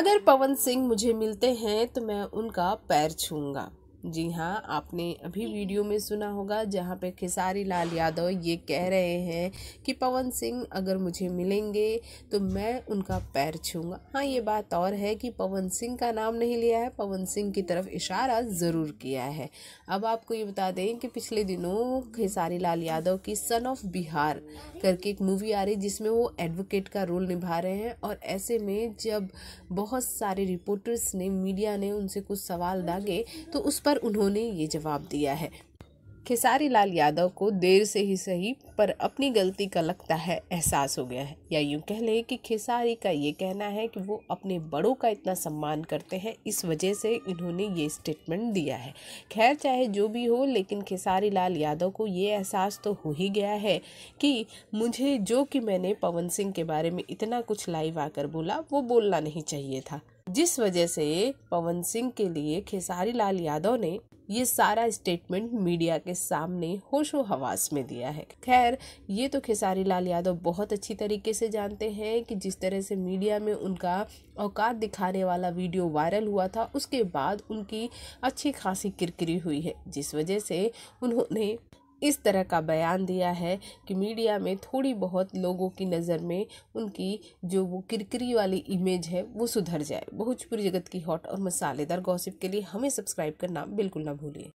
अगर पवन सिंह मुझे मिलते हैं तो मैं उनका पैर छूंगा जी हाँ आपने अभी वीडियो में सुना होगा जहाँ पे खेसारी लाल यादव ये कह रहे हैं कि पवन सिंह अगर मुझे मिलेंगे तो मैं उनका पैर छूँगा हाँ ये बात और है कि पवन सिंह का नाम नहीं लिया है पवन सिंह की तरफ इशारा ज़रूर किया है अब आपको ये बता दें कि पिछले दिनों खेसारी लाल यादव की सन ऑफ बिहार करके एक मूवी आ रही जिसमें वो एडवोकेट का रोल निभा रहे हैं और ऐसे में जब बहुत सारे रिपोर्टर्स ने मीडिया ने उनसे कुछ सवाल दागे तो उस पर उन्होंने ये जवाब दिया है खेसारी लाल यादव को देर से ही सही पर अपनी गलती का लगता है एहसास हो गया है या यूं कह लें कि खेसारी का ये कहना है कि वो अपने बड़ों का इतना सम्मान करते हैं इस वजह से इन्होंने ये स्टेटमेंट दिया है खैर चाहे जो भी हो लेकिन खेसारी लाल यादव को ये एहसास तो हो ही गया है कि मुझे जो कि मैंने पवन सिंह के बारे में इतना कुछ लाइव आकर बोला वो बोलना नहीं चाहिए था जिस वजह से पवन सिंह के लिए खेसारी लाल यादव ने ये सारा स्टेटमेंट मीडिया के सामने होशो हवास में दिया है खैर ये तो खेसारी लाल यादव बहुत अच्छी तरीके से जानते हैं कि जिस तरह से मीडिया में उनका औकात दिखाने वाला वीडियो वायरल हुआ था उसके बाद उनकी अच्छी खासी किरकिरी हुई है जिस वजह से उन्होंने इस तरह का बयान दिया है कि मीडिया में थोड़ी बहुत लोगों की नज़र में उनकी जो वो किरकिरी वाली इमेज है वो सुधर जाए भोजपुरी जगत की हॉट और मसालेदार गॉसिप के लिए हमें सब्सक्राइब करना बिल्कुल ना भूलिए